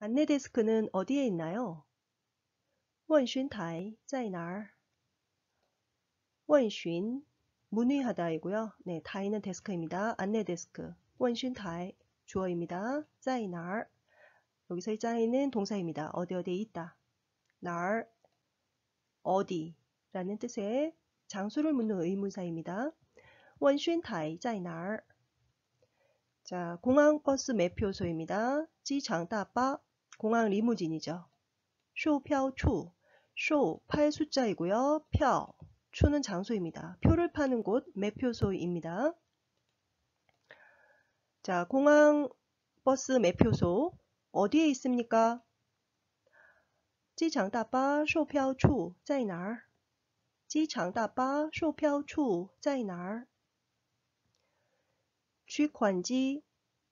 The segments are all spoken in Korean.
안내 데스크는 어디에 있나요? 问询台在哪儿?원询 문의하다이고요. 네, 다이는 데스크입니다. 안내 데스크. 원쉰다이 주어입니다. 짜이날 여기서 이 짜이는 동사입니다. 어디 어디에 있다. 날 어디라는 뜻의 장소를 묻는 의문사입니다. 원쉰다이 짜이날 자, 공항버스 매표소입니다. 지장다바 공항 리무진이죠. 쇼표추 쇼, 파의 숫자이고요. 표, 추는 장소입니다. 표를 파는 곳, 매표소입니다. 자, 공항 버스 매표소 어디에 있습니까? 지장다바쇼票处在哪儿? 지창大巴 售票处在哪儿? 취권지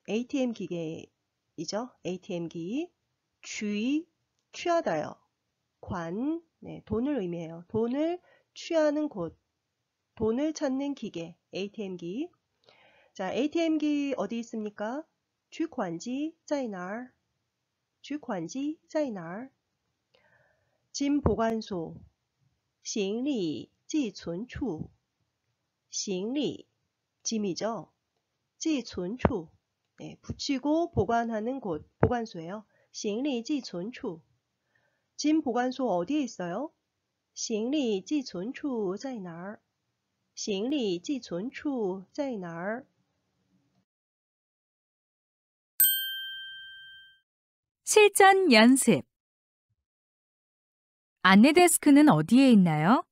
ATM 기계이죠. ATM기. 주의, 취하다요. 관, 네, 돈을 의미해요. 돈을 취하는 곳, 돈을 찾는 기계, ATM기. 자, ATM기 어디 있습니까? 주관지, 짜이날. 주관지, 짜이날. 짐 보관소, 行李寄存处,行李, 짐이죠. 寄存处, 네, 붙이고 보관하는 곳, 보관소예요. 行李寄存处，金浦关速어디세 요？ 行李寄存处在哪儿？行李寄存处在哪儿？실전연습안내데스크는어디에있나요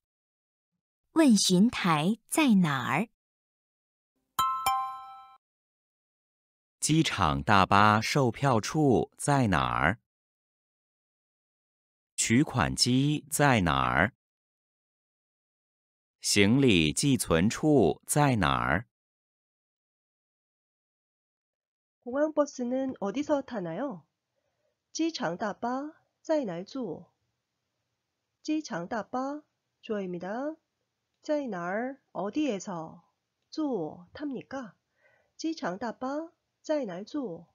问询台在哪儿？机场大巴售票处在哪儿？取款机在哪儿？行李寄存处在哪儿？机场大巴在哪儿坐？机场大巴坐입니 다。 在哪儿어디에서坐탑니 까？ 机场大巴在 날조.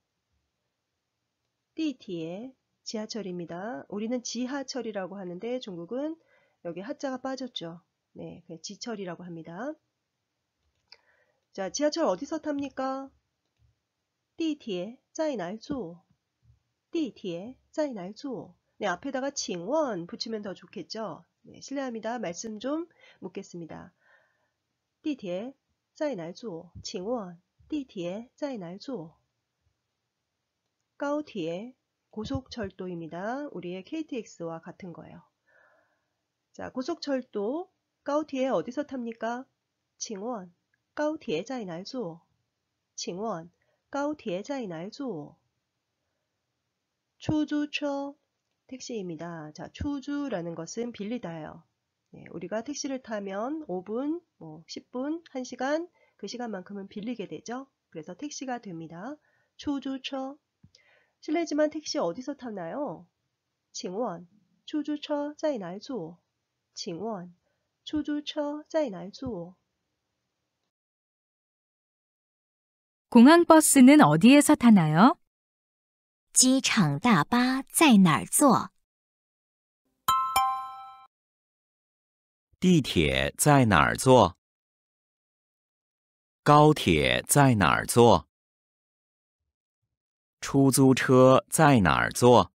地铁 지하철입니다. 우리는 지하철이라고 하는데 중국은 여기 하자가 빠졌죠. 네, 지철이라고 합니다. 자, 지하철 어디서 탑니까? 地铁在哪坐?地铁在哪坐? 네, 앞에다가 칭원 붙이면 더 좋겠죠? 네, 실례합니다. 말씀 좀 묻겠습니다. 地铁在哪坐? 칭원 띠티에 짜이날조 까오티에 고속철도입니다. 우리의 KTX와 같은 거예요. 자, 고속철도 까오티에 어디서 탑니까? 칭원 까오티에 짜이날조 칭원 까오티에 짜이날조 추주처 택시입니다. 자, 추주라는 것은 빌리다예요. 네, 우리가 택시를 타면 5분, 뭐 10분, 1시간 그 시간만큼은 빌리게 되죠. 그래서 택시가 됩니다. 초주처 실례지만 택시 어디서 타나요? 칭원 초주처 자이날주 칭원 초주처 자이날주 공항 버스는 어디에서 타나요? 机场大巴在哪儿坐?地铁在哪儿坐?高铁在哪儿坐？出租车在哪儿坐？